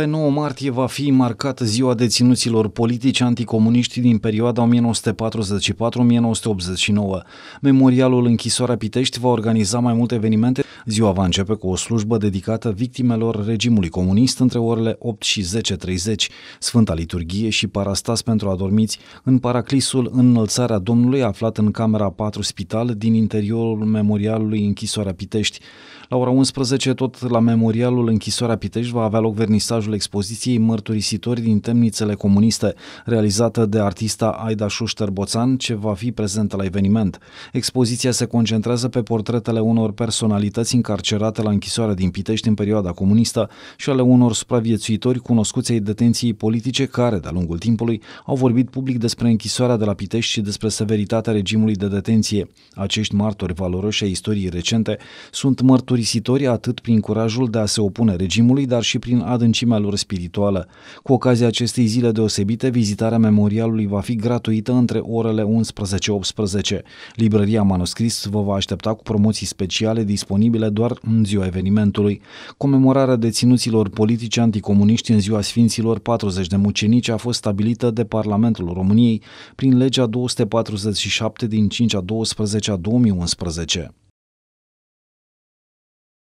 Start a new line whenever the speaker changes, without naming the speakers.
Pe 9 martie va fi marcată ziua deținuților politici anticomuniști din perioada 1944-1989. Memorialul Închisoarea Pitești va organiza mai multe evenimente. Ziua va începe cu o slujbă dedicată victimelor regimului comunist între orele 8 și 10.30, Sfânta Liturghie și Parastas pentru adormiți în paraclisul Înălțarea Domnului aflat în camera 4 spital din interiorul memorialului Închisoarea Pitești. La ora 11, tot la memorialul Închisoarea Pitești, va avea loc vernisajul expoziției Mărturisitori din temnițele comuniste, realizată de artista Aida Șușter-Boțan, ce va fi prezentă la eveniment. Expoziția se concentrează pe portretele unor personalități încarcerate la închisoarea din Pitești în perioada comunistă și ale unor supraviețuitori cunoscuți ai detenției politice care, de-a lungul timpului, au vorbit public despre închisoarea de la Pitești și despre severitatea regimului de detenție. Acești martori valoroși ai istoriei recente sunt mărturi mărturisitori atât prin curajul de a se opune regimului, dar și prin adâncimea lor spirituală. Cu ocazia acestei zile deosebite, vizitarea memorialului va fi gratuită între orele 11-18. Librăria Manuscris vă va aștepta cu promoții speciale disponibile doar în ziua evenimentului. Comemorarea deținuților politici anticomuniști în ziua Sfinților 40 de mucenici a fost stabilită de Parlamentul României prin legea 247 din 5 a 12 a 2011.